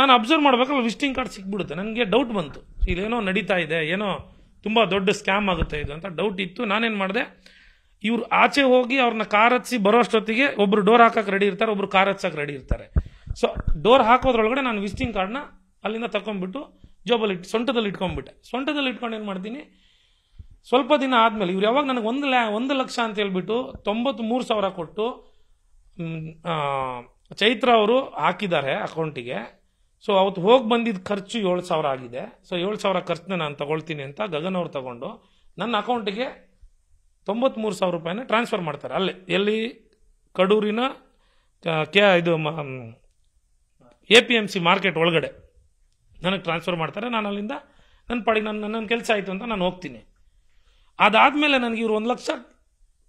ನಾನು ಅಬ್ಸರ್ವ್ ಮಾಡ್ಬೇಕಲ್ಲ visiting card ಸಿಕ್ಬಿಡುತ್ತೆ ನನಗೆ ಡೌಟ್ ಬಂತು ಇಲ್ಲೇನೋ ನಡೀತಾ ಇದೆ ಏನೋ ತುಂಬ ದೊಡ್ಡ ಸ್ಕ್ಯಾಮ್ ಆಗುತ್ತೆ ಇದು ಅಂತ ಡೌಟ್ ಇತ್ತು ನಾನೇನು ಮಾಡಿದೆ ಇವರು ಆಚೆ ಹೋಗಿ ಅವ್ರನ್ನ ಕಾರ್ ಹಚ್ಚಿ ಬರೋ ಅಷ್ಟೊತ್ತಿಗೆ ಒಬ್ರು ಡೋರ್ ಹಾಕಕ್ಕೆ ರೆಡಿ ಇರ್ತಾರೆ ಒಬ್ರು ಕಾರ್ ಹಚ್ಚಕ್ಕೆ ರೆಡಿ ಇರ್ತಾರೆ ಸೊ ಡೋರ್ ಹಾಕೋದ್ರೊಳಗಡೆ ನಾನು ವಿಸಿಟಿಂಗ್ ಕಾರ್ಡ್ನ ಅಲ್ಲಿಂದ ತಗೊಂಡ್ಬಿಟ್ಟು ಜೋಬಲ್ಲಿ ಇಟ್ಟು ಸೊಂಟದಲ್ಲಿ ಇಟ್ಕೊಂಡ್ಬಿಟ್ಟೆ ಸೊಂಟದಲ್ಲಿ ಇಟ್ಕೊಂಡು ಏನು ಮಾಡ್ತೀನಿ ಸ್ವಲ್ಪ ದಿನ ಆದಮೇಲೆ ಇವ್ರು ಯಾವಾಗ ನನಗೆ ಒಂದು ಲ್ಯಾ ಒಂದು ಲಕ್ಷ ಅಂತ ಹೇಳ್ಬಿಟ್ಟು ಮೂರು ಸಾವಿರ ಕೊಟ್ಟು ಚೈತ್ರ ಅವರು ಹಾಕಿದ್ದಾರೆ ಅಕೌಂಟಿಗೆ ಸೊ ಅವತ್ತು ಹೋಗಿ ಬಂದಿದ್ದ ಖರ್ಚು ಏಳು ಸಾವಿರ ಆಗಿದೆ ಸೊ ಏಳು ಸಾವಿರ ಖರ್ಚನ್ನ ನಾನು ತಗೊಳ್ತೀನಿ ಅಂತ ಗಗನ್ ಅವ್ರು ತಗೊಂಡು ನನ್ನ ಅಕೌಂಟಿಗೆ ಮೂರು ಸಾವಿರ ರೂಪಾಯಿನ ಟ್ರಾನ್ಸ್ಫರ್ ಮಾಡ್ತಾರೆ ಅಲ್ಲಿ ಎಲ್ಲಿ ಕಡೂರಿನ ಕೆ ಇದು A P M C market ಒಳಗಡೆ ನನಗೆ ಟ್ರಾನ್ಸ್ಫರ್ ಮಾಡ್ತಾರೆ ನಾನು ಅಲ್ಲಿಂದ ನನ್ನ ಪಾಡಿಗೆ ನನ್ನ ನನ್ನ ಕೆಲಸ ಆಯಿತು ಅಂತ ನಾನು ಹೋಗ್ತೀನಿ ಅದಾದಮೇಲೆ ನನಗೆ ಇವರು ಒಂದು ಲಕ್ಷ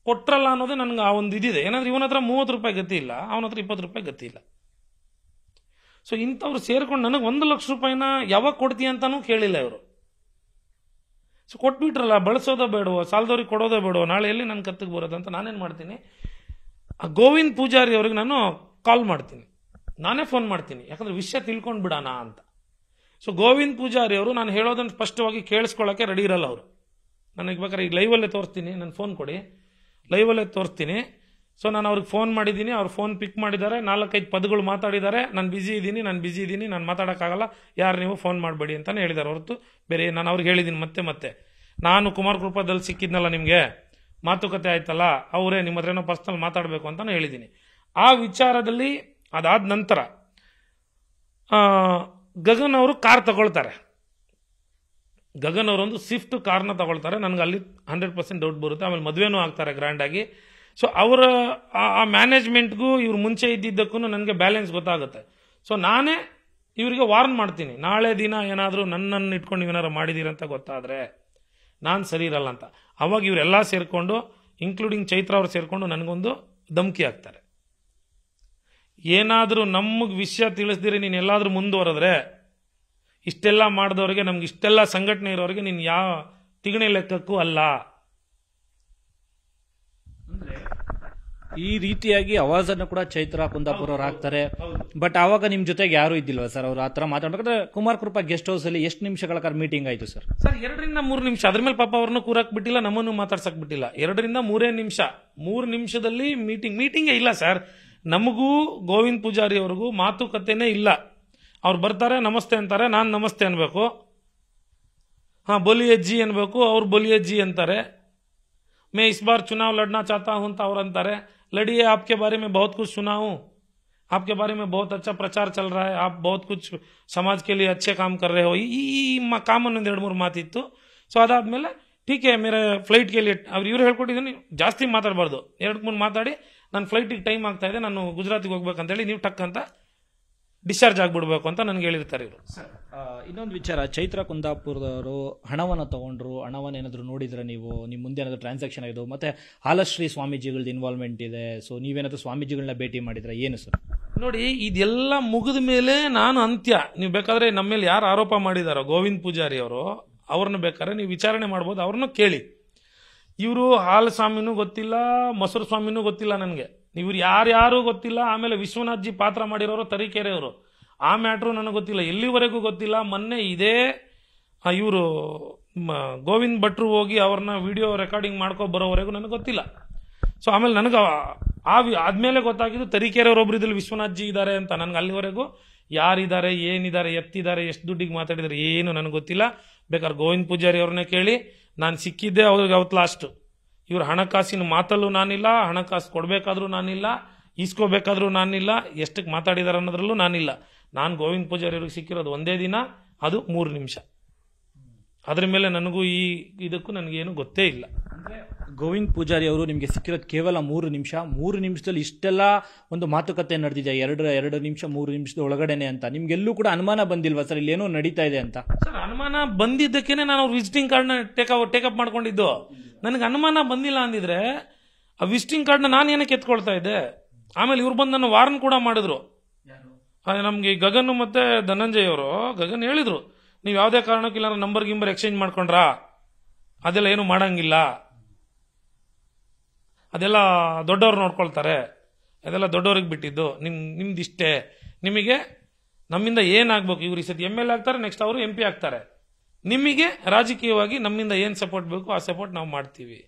ಕೊಟ್ಟರಲ್ಲ ಅನ್ನೋದೇ ನನಗೆ ಆ ಒಂದು ಇದಿದೆ ಏನಂದ್ರೆ ಇವನ ಹತ್ರ ಮೂವತ್ತು ರೂಪಾಯಿ ಗತಿ ಇಲ್ಲ ಅವನ ಹತ್ರ ಇಪ್ಪತ್ತು ರೂಪಾಯಿ ಗತಿ ಇಲ್ಲ ಸೊ ಇಂಥವ್ರು ಸೇರ್ಕೊಂಡು ನನಗೆ ಒಂದು ಲಕ್ಷ ರೂಪಾಯಿನ ಯಾವಾಗ ಕೊಡ್ತೀಯ ಅಂತಾನೂ ಕೇಳಿಲ್ಲ ಇವರು ಸೊ ಕೊಟ್ಬಿಟ್ರಲ್ಲ ಬಳಸೋದೋ ಬೇಡವೋ ಸಾಲದವ್ರಿಗೆ ಕೊಡೋದೋ ಬೇಡವೋ ನಾಳೆ ಎಲ್ಲಿ ನನ್ನ ಕತ್ತಿಗೆ ಬರೋದು ಅಂತ ನಾನೇನು ಮಾಡ್ತೀನಿ ಆ ಗೋವಿಂದ್ ಪೂಜಾರಿ ಅವ್ರಿಗೆ ನಾನು ಕಾಲ್ ಮಾಡ್ತೀನಿ ನಾನೇ ಫೋನ್ ಮಾಡ್ತೀನಿ ಯಾಕಂದ್ರೆ ವಿಷಯ ತಿಳ್ಕೊಂಡು ಬಿಡೋಣ ಅಂತ ಸೊ ಗೋವಿಂದ್ ಪೂಜಾರಿ ಅವರು ನಾನು ಹೇಳೋದನ್ನು ಸ್ಪಷ್ಟವಾಗಿ ಕೇಳಿಸ್ಕೊಳ್ಳೋಕೆ ರೆಡಿ ಇರಲ್ಲ ಅವರು ನನಗೆ ಬೇಕಾದ್ರೆ ಈಗ ಲೈವಲ್ಲೇ ತೋರಿಸ್ತೀನಿ ನಾನು ಫೋನ್ ಕೊಡಿ ಲೈವಲ್ಲೇ ತೋರಿಸ್ತೀನಿ ಸೊ ನಾನು ಅವ್ರಿಗೆ ಫೋನ್ ಮಾಡಿದ್ದೀನಿ ಅವ್ರು ಫೋನ್ ಪಿಕ್ ಮಾಡಿದ್ದಾರೆ ನಾಲ್ಕೈದು ಪದಗಳು ಮಾತಾಡಿದ್ದಾರೆ ನಾನು ಬಿಜಿ ಇದ್ದೀನಿ ನಾನು ಬಿಜಿ ಇದ್ದೀನಿ ನಾನು ಮಾತಾಡೋಕ್ಕಾಗಲ್ಲ ಯಾರು ನೀವು ಫೋನ್ ಮಾಡಬೇಡಿ ಅಂತಲೇ ಹೇಳಿದ್ದಾರೆ ಹೊರತು ಬೇರೆ ನಾನು ಅವ್ರಿಗೆ ಹೇಳಿದ್ದೀನಿ ಮತ್ತೆ ಮತ್ತೆ ನಾನು ಕುಮಾರ್ ಕೃಪಾದಲ್ಲಿ ಸಿಕ್ಕಿದ್ನಲ್ಲ ನಿಮಗೆ ಮಾತುಕತೆ ಆಯ್ತಲ್ಲ ಅವರೇ ನಿಮ್ಮ ಹತ್ರ ಏನೋ ಪರ್ಸ್ನಲ್ ಮಾತಾಡಬೇಕು ಅಂತಲೇ ಹೇಳಿದ್ದೀನಿ ಆ ವಿಚಾರದಲ್ಲಿ ಅದಾದ ನಂತರ ಗಗನ್ ಅವರು ಕಾರ್ ತಗೊಳ್ತಾರೆ ಗಗನ್ ಅವರೊಂದು ಸ್ವಿಫ್ಟ್ ಕಾರ್ನ ತಗೊಳ್ತಾರೆ ನನಗೆ ಅಲ್ಲಿ ಹಂಡ್ರೆಡ್ ಪರ್ಸೆಂಟ್ ಡೌಟ್ ಬರುತ್ತೆ ಆಮೇಲೆ ಮದುವೆನೂ ಆಗ್ತಾರೆ ಗ್ರ್ಯಾಂಡಾಗಿ ಸೊ ಅವರ ಆ ಮ್ಯಾನೇಜ್ಮೆಂಟ್ಗೂ ಇವ್ರು ಮುಂಚೆ ಇದ್ದಿದ್ದಕ್ಕೂ ನನಗೆ ಬ್ಯಾಲೆನ್ಸ್ ಗೊತ್ತಾಗುತ್ತೆ ಸೊ ನಾನೇ ಇವರಿಗೆ ವಾರ್ನ್ ಮಾಡ್ತೀನಿ ನಾಳೆ ದಿನ ಏನಾದರೂ ನನ್ನನ್ನು ಇಟ್ಕೊಂಡು ಏನಾರು ಮಾಡಿದ್ದೀರಂತ ಗೊತ್ತಾದರೆ ನಾನು ಸರಿ ಇರಲ್ಲ ಅಂತ ಅವಾಗ ಇವರೆಲ್ಲ ಸೇರಿಕೊಂಡು ಇನ್ಕ್ಲೂಡಿಂಗ್ ಚೈತ್ರ ಅವ್ರು ಸೇರಿಕೊಂಡು ನನಗೊಂದು ಧಮಕಿ ಆಗ್ತಾರೆ ಏನಾದರೂ ನಮಗೆ ವಿಷಯ ತಿಳಿಸ್ದಿರಿ ನೀನು ಎಲ್ಲಾದರೂ ಮುಂದುವರೆದ್ರೆ ಇಷ್ಟೆಲ್ಲ ಮಾಡಿದವ್ರಿಗೆ ನಮ್ಗೆ ಇಷ್ಟೆಲ್ಲ ಸಂಘಟನೆ ಇರೋರಿಗೆ ನೀನು ಯಾವ ತಿಗಣೆ ಲೆಕ್ಕಕ್ಕೂ ಅಲ್ಲ ಈ ರೀತಿಯಾಗಿ ಅವಾಜನ್ನು ಕೂಡ ಚೈತ್ರ ಕುಂದಾಪುರ ಅವ್ರು ಹಾಕ್ತಾರೆ ಬಟ್ ಅವಾಗ ನಿಮ್ ಜೊತೆಗೆ ಯಾರು ಇದ್ದಿಲ್ವ ಸರ್ ಅವ್ರು ಆತರ ಮಾತಾಡ್ಬೇಕಂದ್ರೆ ಕುಮಾರ್ ಕೃಪಾ ಗೆಸ್ಟ್ ಹೌಸ್ ಅಲ್ಲಿ ಎಷ್ಟು ನಿಮಿಷಗಳ ಕಾಲ ಮೀಟಿಂಗ್ ಆಯ್ತು ಸರ್ ಸರ್ ಎರಡರಿಂದ ಮೂರು ನಿಮಿಷ ಅದ್ರ ಮೇಲೆ ಪಾಪ ಅವ್ರನ್ನ ಕೂರಕ್ ಬಿಟ್ಟಿಲ್ಲ ನಮ್ಮನ್ನು ಮಾತಾಡ್ಸಕ್ ಬಿಟ್ಟಿಲ್ಲ ಎರಡರಿಂದ ಮೂರೇ ನಿಮಿಷ ಮೂರು ನಿಮಿಷದಲ್ಲಿ ಮೀಟಿಂಗ್ ಮೀಟಿಂಗ್ ಇಲ್ಲ ಸರ್ ನಮಗೂ ಗೋವಿಂದ್ ಪೂಜಾರಿ ಅವ್ರಿಗೂ ಮಾತುಕತೆನೇ ಇಲ್ಲ ಅವ್ರು ಬರ್ತಾರೆ ನಮಸ್ತೆ ಅಂತಾರೆ ನಾನು ನಮಸ್ತೆ ಅನ್ಬೇಕು ಹಾ ಬೊಲಿಯಜ್ಜಿ ಅಜ್ಜಿ ಅನ್ಬೇಕು ಅವ್ರು ಬೋಲಿ ಅಜ್ಜಿ ಅಂತಾರೆ मैं ಇಸ್ बार ಚುನಾವ್ ಲಡನಾ चाहता हूं तो और अंतर है लड़िए आपके बारे में बहुत कुछ सुना हूं आपके बारे में बहुत अच्छा प्रचार चल रहा है आप बहुत कुछ ಈ ಕಾಮ್ ಅನ್ನೊಂದು ಎರಡು ಮೂರು ಮಾತಿತ್ತು ಸೊ ಅದಾದಮೇಲೆ ಟೀಕೆ ಮೇರೆ ಫ್ಲೈಟ್ ಲೇಟ್ ಅವ್ರು ಇವ್ರು ಹೇಳ್ಕೊಟ್ಟಿದ್ದೀನಿ ಜಾಸ್ತಿ ಮಾತಾಡಬಾರ್ದು ಎರಡು ಮೂರು ಮಾತಾಡಿ ನಾನು ಫ್ಲೈಟಿಗೆ ಟೈಮ್ ಆಗ್ತಾ ಇದೆ ನಾನು ಗುಜರಾತಿಗೆ ಹೋಗ್ಬೇಕಂತೇಳಿ ನೀವು ಟಕ್ಕಂತ ಡಿಸ್ಚಾರ್ಜ್ ಆಗಿಬಿಡ್ಬೇಕು ಅಂತ ನನಗೆ ಹೇಳಿರ್ತಾರೆ ಇವರು ಇನ್ನೊಂದು ವಿಚಾರ ಚೈತ್ರ ಕುಂದಾಪುರದವರು ಹಣವನ್ನು ತೊಗೊಂಡ್ರು ಹಣವನ್ನು ಏನಾದರೂ ನೋಡಿದ್ರೆ ನೀವು ನಿಮ್ಮ ಮುಂದೆ ಏನಾದರೂ ಟ್ರಾನ್ಸಾಕ್ಷನ್ ಆಗಿದ್ದು ಮತ್ತು ಹಾಲಶ್ರೀ ಸ್ವಾಮೀಜಿಗಳದ್ದು ಇನ್ವಾಲ್ವ್ಮೆಂಟ್ ಇದೆ ಸೊ ನೀವೇನಾದರೂ ಸ್ವಾಮೀಜಿಗಳನ್ನ ಭೇಟಿ ಮಾಡಿದ್ರೆ ಏನು ಸರ್ ನೋಡಿ ಇದೆಲ್ಲ ಮುಗಿದ ಮೇಲೆ ನಾನು ಅಂತ್ಯ ನೀವು ಬೇಕಾದರೆ ನಮ್ಮ ಮೇಲೆ ಯಾರು ಆರೋಪ ಮಾಡಿದಾರೋ ಗೋವಿಂದ ಪೂಜಾರಿ ಅವರು ಅವ್ರನ್ನ ಬೇಕಾದ್ರೆ ನೀವು ವಿಚಾರಣೆ ಮಾಡ್ಬೋದು ಅವ್ರನ್ನ ಕೇಳಿ ಇವರು ಹಾಲಸ್ವಾಮಿನೂ ಸ್ವಾಮಿನೂ ಗೊತ್ತಿಲ್ಲ ಮೊಸರು ಸ್ವಾಮಿನೂ ಗೊತ್ತಿಲ್ಲ ನನಗೆ ಇವ್ರು ಯಾರ್ಯಾರೂ ಗೊತ್ತಿಲ್ಲ ಆಮೇಲೆ ವಿಶ್ವನಾಥ್ ಜಿ ಪಾತ್ರ ಮಾಡಿರೋರು ತರೀಕೆರೆಯವರು ಆ ಮ್ಯಾಟ್ರು ನನಗೆ ಗೊತ್ತಿಲ್ಲ ಎಲ್ಲಿವರೆಗೂ ಗೊತ್ತಿಲ್ಲ ಮೊನ್ನೆ ಇದೇ ಇವರು ಗೋವಿಂದ್ ಭಟ್ರು ಹೋಗಿ ಅವ್ರನ್ನ ವಿಡಿಯೋ ರೆಕಾರ್ಡಿಂಗ್ ಮಾಡ್ಕೊ ಬರೋವರೆಗೂ ನನಗೆ ಗೊತ್ತಿಲ್ಲ ಸೊ ಆಮೇಲೆ ನನಗೆ ಆ ಆದ್ಮೇಲೆ ಗೊತ್ತಾಗಿದ್ದು ಒಬ್ರು ಇದ್ರಲ್ಲಿ ಜಿ ಇದ್ದಾರೆ ಅಂತ ನನಗೆ ಅಲ್ಲಿವರೆಗೂ ಯಾರಿದ್ದಾರೆ ಏನಿದ್ದಾರೆ ಎತ್ತಿದ್ದಾರೆ ಎಷ್ಟು ದುಡ್ಡಿಗೆ ಮಾತಾಡಿದ್ದಾರೆ ಏನು ನನಗೆ ಗೊತ್ತಿಲ್ಲ ಬೇಕಾದ್ರೆ ಗೋವಿಂದ್ ಪೂಜಾರಿ ಅವ್ರನ್ನೇ ಕೇಳಿ ನಾನು ಸಿಕ್ಕಿದ್ದೆ ಅವ್ರಿಗೆ ಅವತ್ತು ಲಾಸ್ಟು ಇವ್ರ ಹಣಕಾಸಿನ ಮಾತಲ್ಲೂ ನಾನಿಲ್ಲ ಹಣಕಾಸು ಕೊಡಬೇಕಾದ್ರೂ ನಾನಿಲ್ಲ ಈಸ್ಕೋಬೇಕಾದ್ರೂ ನಾನಿಲ್ಲ ಎಷ್ಟಕ್ಕೆ ಮಾತಾಡಿದಾರೆ ಅನ್ನೋದ್ರಲ್ಲೂ ನಾನಿಲ್ಲ ನಾನು ಗೋವಿಂದ ಪೂಜಾರಿ ಅವ್ರಿಗೆ ಸಿಕ್ಕಿರೋದು ಒಂದೇ ದಿನ ಅದು ಮೂರು ನಿಮಿಷ ಅದ್ರ ಮೇಲೆ ನನಗೂ ಈ ಇದಕ್ಕೂ ನನಗೇನು ಗೊತ್ತೇ ಇಲ್ಲ ಗೋವಿಂದ್ ಪೂಜಾರಿ ಅವರು ನಿಮಗೆ ಸಿಕ್ಕಿರೋದು ಕೇವಲ ಮೂರು ನಿಮಿಷ ಮೂರು ನಿಮಿಷದಲ್ಲಿ ಇಷ್ಟೆಲ್ಲ ಒಂದು ಮಾತುಕತೆ ನಡೆದಿದೆ ಎರಡು ಎರಡು ನಿಮಿಷ ಮೂರು ನಿಮಿಷದ ಒಳಗಡೆನೆ ಅಂತ ನಿಮ್ಗೆಲ್ಲೂ ಕೂಡ ಅನುಮಾನ ಬಂದಿಲ್ವಾ ಸರ್ ಇಲ್ಲೇನೋ ನಡೀತಾ ಇದೆ ಅಂತ ಸರ್ ಅನುಮಾನ ಬಂದಿದ್ದಕ್ಕೇನೆ ನಾನು ವಿಸಿಟಿಂಗ್ ಕಾರ್ಡ್ನ ಟೇಕ್ ಟೇಕಪ್ ಮಾಡ್ಕೊಂಡಿದ್ದು ನನಗೆ ಅನುಮಾನ ಬಂದಿಲ್ಲ ಅಂದಿದ್ರೆ ಆ ವಿಸಿಟಿಂಗ್ ಕಾರ್ಡ್ನ ನಾನು ಏನಕ್ಕೆ ಎತ್ಕೊಳ್ತಾ ಇದ್ದೆ ಆಮೇಲೆ ಇವ್ರು ಬಂದು ನನ್ನ ವಾರನ್ ಕೂಡ ಮಾಡಿದ್ರು ನಮಗೆ ಗಗನ್ ಮತ್ತೆ ಧನಂಜಯ್ ಅವರು ಗಗನ್ ಹೇಳಿದ್ರು ನೀವು ಯಾವುದೇ ಕಾರಣಕ್ಕಿಲ್ಲ ನಂಬರ್ ಗಿಂಬರ್ ಎಕ್ಸ್ಚೇಂಜ್ ಮಾಡ್ಕೊಂಡ್ರಾ ಅದೆಲ್ಲ ಏನು ಮಾಡಂಗಿಲ್ಲ ಅದೆಲ್ಲ ದೊಡ್ಡವ್ರು ನೋಡ್ಕೊಳ್ತಾರೆ ಅದೆಲ್ಲ ದೊಡ್ಡವ್ರಿಗೆ ಬಿಟ್ಟಿದ್ದು ನಿಮ್ ನಿಮ್ದಿಷ್ಟೇ ನಿಮಗೆ ನಮ್ಮಿಂದ ಏನಾಗ್ಬೇಕು ಇವ್ರು ಈ ಸತಿ ಎಮ್ ಎಲ್ ಎ ಆಗ್ತಾರೆ ನೆಕ್ಸ್ಟ್ ಅವರು ಎಂ ಪಿ ಆಗ್ತಾರೆ ನಿಮಗೆ ರಾಜಕೀಯವಾಗಿ ನಮ್ಮಿಂದ ಏನು ಸಪೋರ್ಟ್ ಬೇಕು ಆ ಸಪೋರ್ಟ್ ನಾವು ಮಾಡ್ತೀವಿ